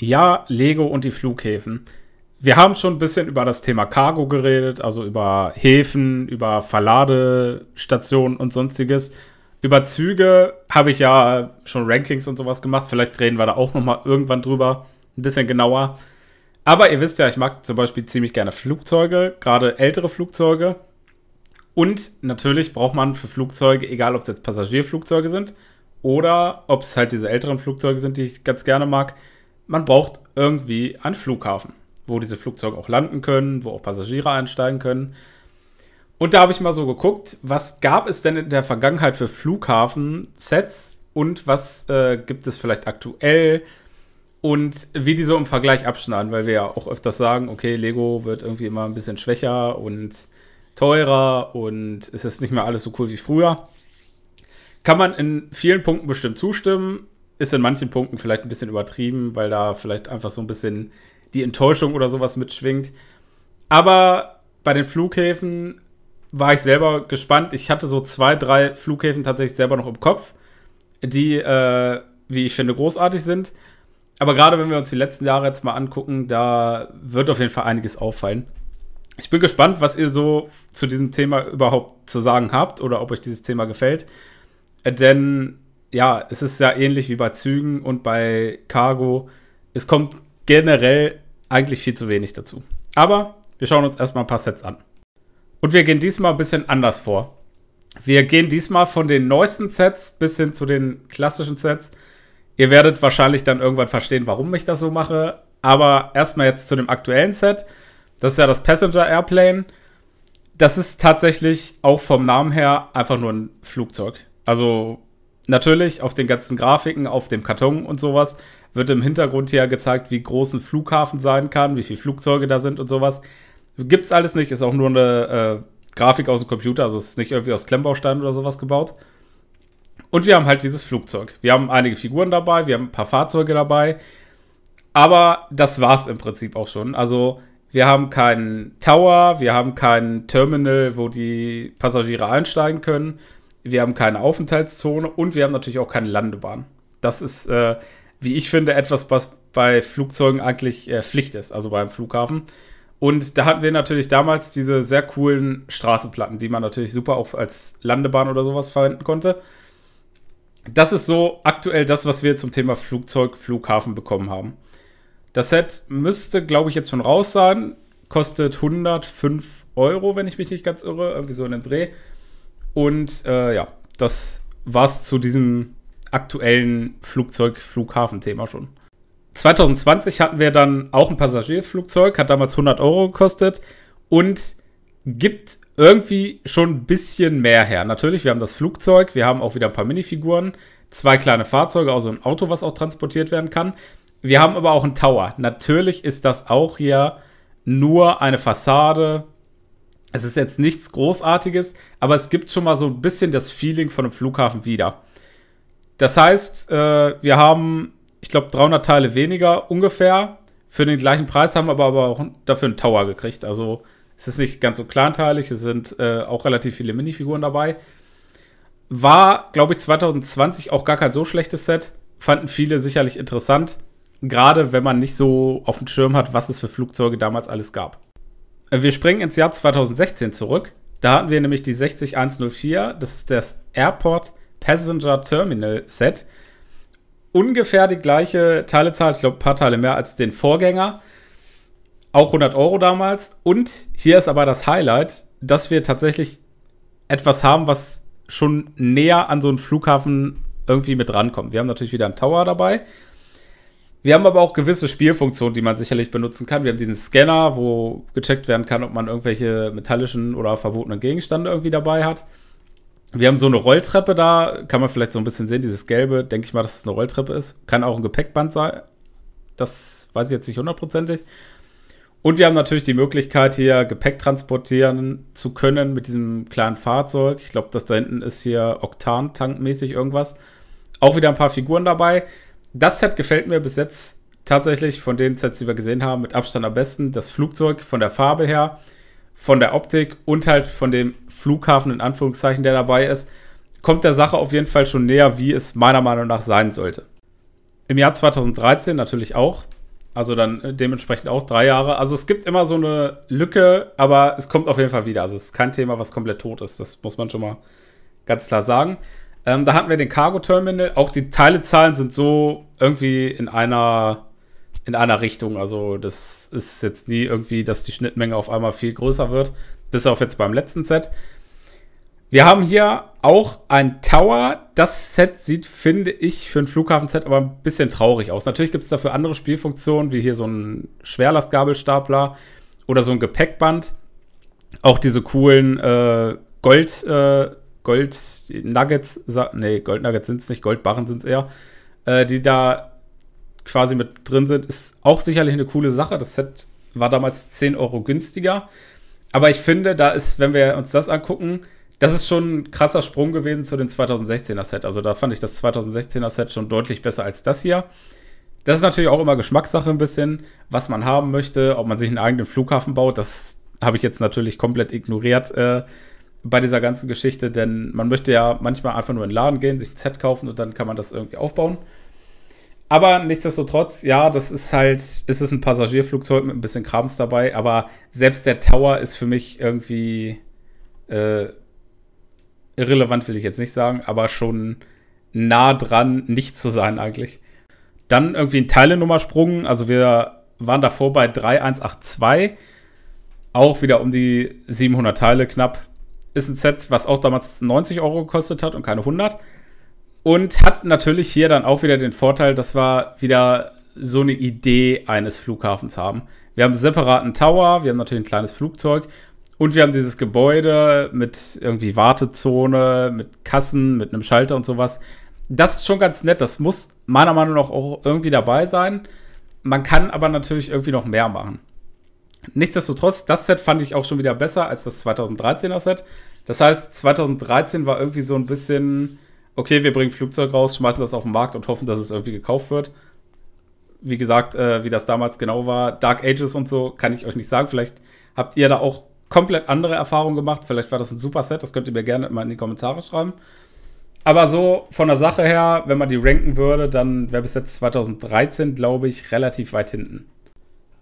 ja, Lego und die Flughäfen. Wir haben schon ein bisschen über das Thema Cargo geredet, also über Häfen, über Verladestationen und sonstiges. Über Züge habe ich ja schon Rankings und sowas gemacht. Vielleicht reden wir da auch nochmal irgendwann drüber. Ein bisschen genauer. Aber ihr wisst ja, ich mag zum Beispiel ziemlich gerne Flugzeuge, gerade ältere Flugzeuge. Und natürlich braucht man für Flugzeuge, egal ob es jetzt Passagierflugzeuge sind oder ob es halt diese älteren Flugzeuge sind, die ich ganz gerne mag, man braucht irgendwie einen Flughafen, wo diese Flugzeuge auch landen können, wo auch Passagiere einsteigen können. Und da habe ich mal so geguckt, was gab es denn in der Vergangenheit für Flughafen-Sets und was äh, gibt es vielleicht aktuell und wie die so im Vergleich abschneiden, weil wir ja auch öfters sagen, okay, Lego wird irgendwie immer ein bisschen schwächer und teurer und es ist nicht mehr alles so cool wie früher. Kann man in vielen Punkten bestimmt zustimmen ist in manchen Punkten vielleicht ein bisschen übertrieben, weil da vielleicht einfach so ein bisschen die Enttäuschung oder sowas mitschwingt. Aber bei den Flughäfen war ich selber gespannt. Ich hatte so zwei, drei Flughäfen tatsächlich selber noch im Kopf, die, äh, wie ich finde, großartig sind. Aber gerade wenn wir uns die letzten Jahre jetzt mal angucken, da wird auf jeden Fall einiges auffallen. Ich bin gespannt, was ihr so zu diesem Thema überhaupt zu sagen habt oder ob euch dieses Thema gefällt. Denn ja, es ist ja ähnlich wie bei Zügen und bei Cargo. Es kommt generell eigentlich viel zu wenig dazu. Aber wir schauen uns erstmal ein paar Sets an. Und wir gehen diesmal ein bisschen anders vor. Wir gehen diesmal von den neuesten Sets bis hin zu den klassischen Sets. Ihr werdet wahrscheinlich dann irgendwann verstehen, warum ich das so mache. Aber erstmal jetzt zu dem aktuellen Set. Das ist ja das Passenger Airplane. Das ist tatsächlich auch vom Namen her einfach nur ein Flugzeug. Also Natürlich auf den ganzen Grafiken, auf dem Karton und sowas wird im Hintergrund hier gezeigt, wie groß ein Flughafen sein kann, wie viele Flugzeuge da sind und sowas. Gibt es alles nicht, ist auch nur eine äh, Grafik aus dem Computer, also ist nicht irgendwie aus Klemmbaustein oder sowas gebaut. Und wir haben halt dieses Flugzeug. Wir haben einige Figuren dabei, wir haben ein paar Fahrzeuge dabei. Aber das war es im Prinzip auch schon. Also wir haben keinen Tower, wir haben kein Terminal, wo die Passagiere einsteigen können wir haben keine Aufenthaltszone und wir haben natürlich auch keine Landebahn. Das ist, äh, wie ich finde, etwas, was bei Flugzeugen eigentlich äh, Pflicht ist, also beim Flughafen. Und da hatten wir natürlich damals diese sehr coolen Straßenplatten, die man natürlich super auch als Landebahn oder sowas verwenden konnte. Das ist so aktuell das, was wir zum Thema Flugzeug, Flughafen bekommen haben. Das Set müsste, glaube ich, jetzt schon raus sein. Kostet 105 Euro, wenn ich mich nicht ganz irre, irgendwie so in dem Dreh. Und äh, ja, das war's zu diesem aktuellen Flugzeug-Flughafen-Thema schon. 2020 hatten wir dann auch ein Passagierflugzeug, hat damals 100 Euro gekostet und gibt irgendwie schon ein bisschen mehr her. Natürlich, wir haben das Flugzeug, wir haben auch wieder ein paar Minifiguren, zwei kleine Fahrzeuge, also ein Auto, was auch transportiert werden kann. Wir haben aber auch einen Tower. Natürlich ist das auch hier nur eine Fassade, es ist jetzt nichts Großartiges, aber es gibt schon mal so ein bisschen das Feeling von einem Flughafen wieder. Das heißt, äh, wir haben, ich glaube, 300 Teile weniger ungefähr für den gleichen Preis, haben aber, aber auch dafür einen Tower gekriegt. Also es ist nicht ganz so kleinteilig, es sind äh, auch relativ viele Minifiguren dabei. War, glaube ich, 2020 auch gar kein so schlechtes Set. Fanden viele sicherlich interessant. Gerade wenn man nicht so auf dem Schirm hat, was es für Flugzeuge damals alles gab. Äh, wir springen ins Jahr 2016 zurück. Da hatten wir nämlich die 60104. Das ist das Airport Passenger Terminal Set. Ungefähr die gleiche Teilezahl, ich glaube ein paar Teile mehr als den Vorgänger. Auch 100 Euro damals. Und hier ist aber das Highlight, dass wir tatsächlich etwas haben, was schon näher an so einen Flughafen irgendwie mit rankommt. Wir haben natürlich wieder einen Tower dabei. Wir haben aber auch gewisse Spielfunktionen, die man sicherlich benutzen kann. Wir haben diesen Scanner, wo gecheckt werden kann, ob man irgendwelche metallischen oder verbotenen Gegenstände irgendwie dabei hat. Wir haben so eine Rolltreppe da, kann man vielleicht so ein bisschen sehen, dieses gelbe, denke ich mal, dass es eine Rolltreppe ist. Kann auch ein Gepäckband sein. Das weiß ich jetzt nicht hundertprozentig. Und wir haben natürlich die Möglichkeit, hier Gepäck transportieren zu können mit diesem kleinen Fahrzeug. Ich glaube, das da hinten ist hier Oktan-Tankmäßig irgendwas. Auch wieder ein paar Figuren dabei das Set gefällt mir bis jetzt tatsächlich von den Sets, die wir gesehen haben, mit Abstand am besten. Das Flugzeug von der Farbe her, von der Optik und halt von dem Flughafen in Anführungszeichen, der dabei ist, kommt der Sache auf jeden Fall schon näher, wie es meiner Meinung nach sein sollte. Im Jahr 2013 natürlich auch. Also dann äh, dementsprechend auch drei Jahre. Also es gibt immer so eine Lücke, aber es kommt auf jeden Fall wieder. Also es ist kein Thema, was komplett tot ist. Das muss man schon mal ganz klar sagen. Ähm, da hatten wir den Cargo Terminal. Auch die Teilezahlen sind so irgendwie in einer, in einer Richtung. Also, das ist jetzt nie irgendwie, dass die Schnittmenge auf einmal viel größer wird. Bis auf jetzt beim letzten Set. Wir haben hier auch ein Tower. Das Set sieht, finde ich, für ein Flughafen-Set aber ein bisschen traurig aus. Natürlich gibt es dafür andere Spielfunktionen, wie hier so ein Schwerlastgabelstapler oder so ein Gepäckband. Auch diese coolen äh, Gold, äh, Gold Nuggets, nee, Gold Nuggets sind es nicht, Goldbarren sind es eher, äh, die da quasi mit drin sind, ist auch sicherlich eine coole Sache. Das Set war damals 10 Euro günstiger. Aber ich finde, da ist, wenn wir uns das angucken, das ist schon ein krasser Sprung gewesen zu dem 2016er Set. Also da fand ich das 2016er Set schon deutlich besser als das hier. Das ist natürlich auch immer Geschmackssache ein bisschen, was man haben möchte, ob man sich einen eigenen Flughafen baut. Das habe ich jetzt natürlich komplett ignoriert äh, bei dieser ganzen Geschichte, denn man möchte ja manchmal einfach nur in den Laden gehen, sich ein Set kaufen und dann kann man das irgendwie aufbauen. Aber nichtsdestotrotz, ja, das ist halt, es ist ein Passagierflugzeug mit ein bisschen Krams dabei, aber selbst der Tower ist für mich irgendwie äh, irrelevant, will ich jetzt nicht sagen, aber schon nah dran, nicht zu sein eigentlich. Dann irgendwie ein Teilenummersprung, also wir waren davor bei 3182, auch wieder um die 700 Teile knapp, ist ein Set, was auch damals 90 Euro gekostet hat und keine 100. Und hat natürlich hier dann auch wieder den Vorteil, dass wir wieder so eine Idee eines Flughafens haben. Wir haben einen separaten Tower, wir haben natürlich ein kleines Flugzeug und wir haben dieses Gebäude mit irgendwie Wartezone, mit Kassen, mit einem Schalter und sowas. Das ist schon ganz nett. Das muss meiner Meinung nach auch irgendwie dabei sein. Man kann aber natürlich irgendwie noch mehr machen. Nichtsdestotrotz, das Set fand ich auch schon wieder besser als das 2013er Set. Das heißt, 2013 war irgendwie so ein bisschen, okay, wir bringen Flugzeug raus, schmeißen das auf den Markt und hoffen, dass es irgendwie gekauft wird. Wie gesagt, äh, wie das damals genau war, Dark Ages und so, kann ich euch nicht sagen. Vielleicht habt ihr da auch komplett andere Erfahrungen gemacht. Vielleicht war das ein super Set, das könnt ihr mir gerne mal in die Kommentare schreiben. Aber so von der Sache her, wenn man die ranken würde, dann wäre bis jetzt 2013, glaube ich, relativ weit hinten.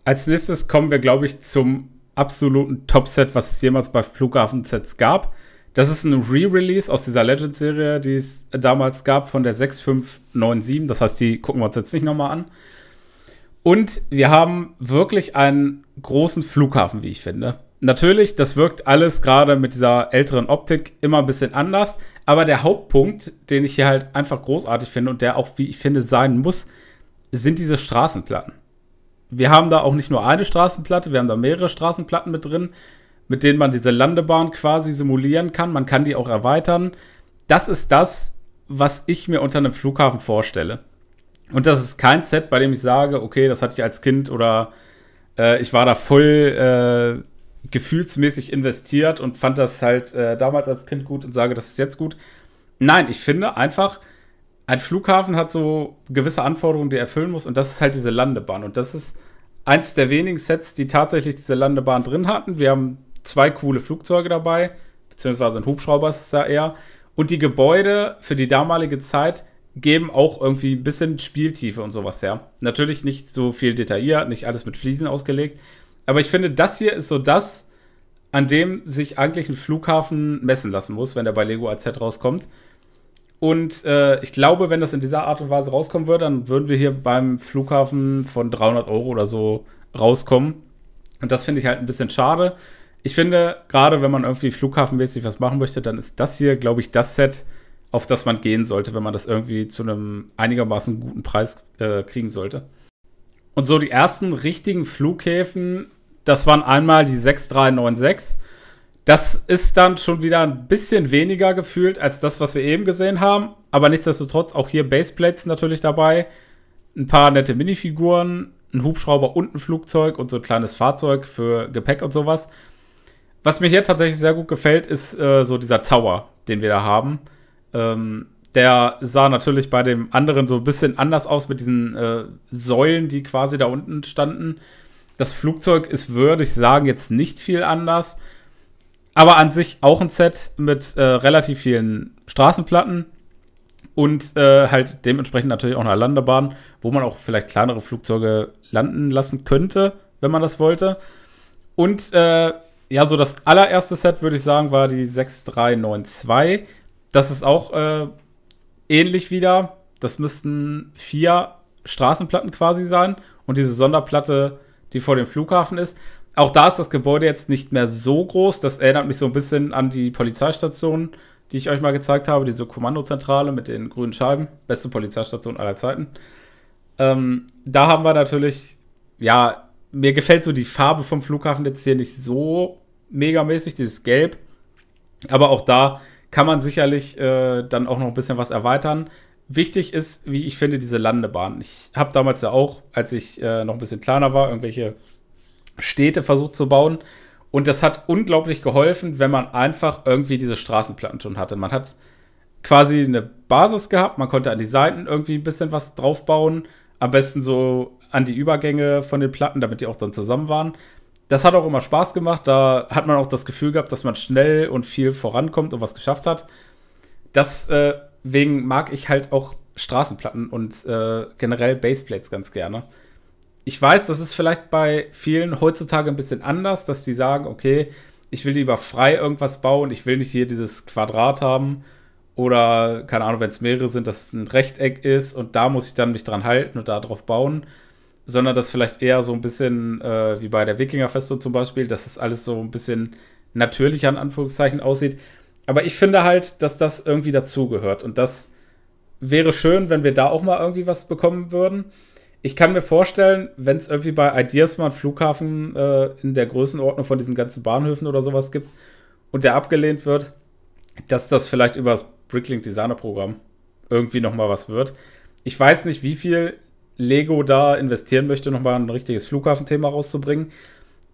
Als nächstes kommen wir, glaube ich, zum absoluten Top-Set, was es jemals bei Flughafen-Sets gab. Das ist ein Re-Release aus dieser Legend-Serie, die es damals gab, von der 6597. Das heißt, die gucken wir uns jetzt nicht nochmal an. Und wir haben wirklich einen großen Flughafen, wie ich finde. Natürlich, das wirkt alles gerade mit dieser älteren Optik immer ein bisschen anders. Aber der Hauptpunkt, den ich hier halt einfach großartig finde und der auch, wie ich finde, sein muss, sind diese Straßenplatten wir haben da auch nicht nur eine Straßenplatte, wir haben da mehrere Straßenplatten mit drin, mit denen man diese Landebahn quasi simulieren kann. Man kann die auch erweitern. Das ist das, was ich mir unter einem Flughafen vorstelle. Und das ist kein Set, bei dem ich sage, okay, das hatte ich als Kind oder äh, ich war da voll äh, gefühlsmäßig investiert und fand das halt äh, damals als Kind gut und sage, das ist jetzt gut. Nein, ich finde einfach, ein Flughafen hat so gewisse Anforderungen, die er erfüllen muss, und das ist halt diese Landebahn. Und das ist eins der wenigen Sets, die tatsächlich diese Landebahn drin hatten. Wir haben zwei coole Flugzeuge dabei, beziehungsweise ein Hubschrauber ist es da eher. Und die Gebäude für die damalige Zeit geben auch irgendwie ein bisschen Spieltiefe und sowas her. Natürlich nicht so viel detailliert, nicht alles mit Fliesen ausgelegt. Aber ich finde, das hier ist so das, an dem sich eigentlich ein Flughafen messen lassen muss, wenn der bei Lego AZ rauskommt. Und äh, ich glaube, wenn das in dieser Art und Weise rauskommen würde, dann würden wir hier beim Flughafen von 300 Euro oder so rauskommen. Und das finde ich halt ein bisschen schade. Ich finde, gerade wenn man irgendwie flughafenmäßig was machen möchte, dann ist das hier, glaube ich, das Set, auf das man gehen sollte, wenn man das irgendwie zu einem einigermaßen guten Preis äh, kriegen sollte. Und so die ersten richtigen Flughäfen, das waren einmal die 6396 das ist dann schon wieder ein bisschen weniger gefühlt als das, was wir eben gesehen haben. Aber nichtsdestotrotz auch hier Baseplates natürlich dabei. Ein paar nette Minifiguren, ein Hubschrauber und ein Flugzeug und so ein kleines Fahrzeug für Gepäck und sowas. Was mir hier tatsächlich sehr gut gefällt, ist äh, so dieser Tower, den wir da haben. Ähm, der sah natürlich bei dem anderen so ein bisschen anders aus mit diesen äh, Säulen, die quasi da unten standen. Das Flugzeug ist, würde ich sagen, jetzt nicht viel anders. Aber an sich auch ein Set mit äh, relativ vielen Straßenplatten und äh, halt dementsprechend natürlich auch eine Landebahn, wo man auch vielleicht kleinere Flugzeuge landen lassen könnte, wenn man das wollte. Und äh, ja, so das allererste Set, würde ich sagen, war die 6392. Das ist auch äh, ähnlich wieder. Das müssten vier Straßenplatten quasi sein und diese Sonderplatte, die vor dem Flughafen ist. Auch da ist das Gebäude jetzt nicht mehr so groß. Das erinnert mich so ein bisschen an die Polizeistation, die ich euch mal gezeigt habe, diese Kommandozentrale mit den grünen Scheiben. Beste Polizeistation aller Zeiten. Ähm, da haben wir natürlich, ja, mir gefällt so die Farbe vom Flughafen jetzt hier nicht so megamäßig, dieses Gelb. Aber auch da kann man sicherlich äh, dann auch noch ein bisschen was erweitern. Wichtig ist, wie ich finde, diese Landebahn. Ich habe damals ja auch, als ich äh, noch ein bisschen kleiner war, irgendwelche Städte versucht zu bauen. Und das hat unglaublich geholfen, wenn man einfach irgendwie diese Straßenplatten schon hatte. Man hat quasi eine Basis gehabt, man konnte an die Seiten irgendwie ein bisschen was draufbauen. Am besten so an die Übergänge von den Platten, damit die auch dann zusammen waren. Das hat auch immer Spaß gemacht. Da hat man auch das Gefühl gehabt, dass man schnell und viel vorankommt und was geschafft hat. Deswegen äh, mag ich halt auch Straßenplatten und äh, generell Baseplates ganz gerne ich weiß, das ist vielleicht bei vielen heutzutage ein bisschen anders, dass die sagen, okay, ich will lieber frei irgendwas bauen, ich will nicht hier dieses Quadrat haben oder keine Ahnung, wenn es mehrere sind, dass es ein Rechteck ist und da muss ich dann mich dran halten und darauf bauen, sondern das vielleicht eher so ein bisschen äh, wie bei der Wikingerfestung zum Beispiel, dass das alles so ein bisschen natürlicher in Anführungszeichen aussieht. Aber ich finde halt, dass das irgendwie dazugehört und das wäre schön, wenn wir da auch mal irgendwie was bekommen würden ich kann mir vorstellen, wenn es irgendwie bei Ideas mal einen Flughafen äh, in der Größenordnung von diesen ganzen Bahnhöfen oder sowas gibt und der abgelehnt wird, dass das vielleicht über das Bricklink Designer Programm irgendwie nochmal was wird. Ich weiß nicht, wie viel Lego da investieren möchte, nochmal ein richtiges Flughafenthema rauszubringen.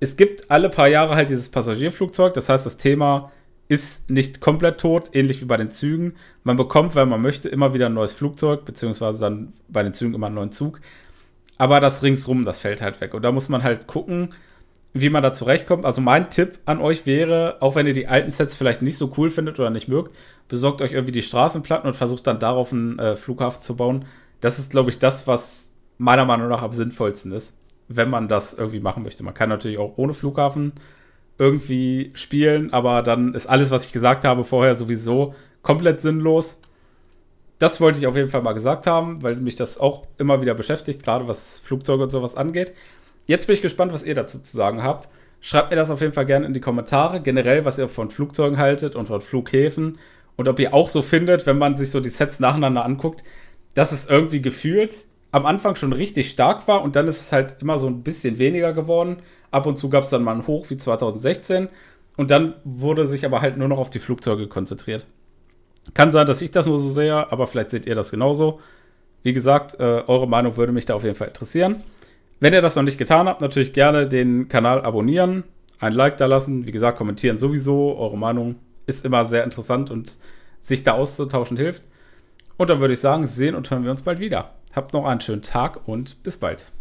Es gibt alle paar Jahre halt dieses Passagierflugzeug, das heißt, das Thema ist nicht komplett tot, ähnlich wie bei den Zügen. Man bekommt, wenn man möchte, immer wieder ein neues Flugzeug, beziehungsweise dann bei den Zügen immer einen neuen Zug aber das ringsrum, das fällt halt weg. Und da muss man halt gucken, wie man da zurechtkommt. Also mein Tipp an euch wäre, auch wenn ihr die alten Sets vielleicht nicht so cool findet oder nicht mögt, besorgt euch irgendwie die Straßenplatten und versucht dann darauf einen äh, Flughafen zu bauen. Das ist, glaube ich, das, was meiner Meinung nach am sinnvollsten ist, wenn man das irgendwie machen möchte. Man kann natürlich auch ohne Flughafen irgendwie spielen, aber dann ist alles, was ich gesagt habe vorher, sowieso komplett sinnlos das wollte ich auf jeden Fall mal gesagt haben, weil mich das auch immer wieder beschäftigt, gerade was Flugzeuge und sowas angeht. Jetzt bin ich gespannt, was ihr dazu zu sagen habt. Schreibt mir das auf jeden Fall gerne in die Kommentare, generell, was ihr von Flugzeugen haltet und von Flughäfen und ob ihr auch so findet, wenn man sich so die Sets nacheinander anguckt, dass es irgendwie gefühlt am Anfang schon richtig stark war und dann ist es halt immer so ein bisschen weniger geworden. Ab und zu gab es dann mal einen Hoch wie 2016 und dann wurde sich aber halt nur noch auf die Flugzeuge konzentriert. Kann sein, dass ich das nur so sehe, aber vielleicht seht ihr das genauso. Wie gesagt, äh, eure Meinung würde mich da auf jeden Fall interessieren. Wenn ihr das noch nicht getan habt, natürlich gerne den Kanal abonnieren, ein Like da lassen, wie gesagt, kommentieren sowieso. Eure Meinung ist immer sehr interessant und sich da auszutauschen hilft. Und dann würde ich sagen, sehen und hören wir uns bald wieder. Habt noch einen schönen Tag und bis bald.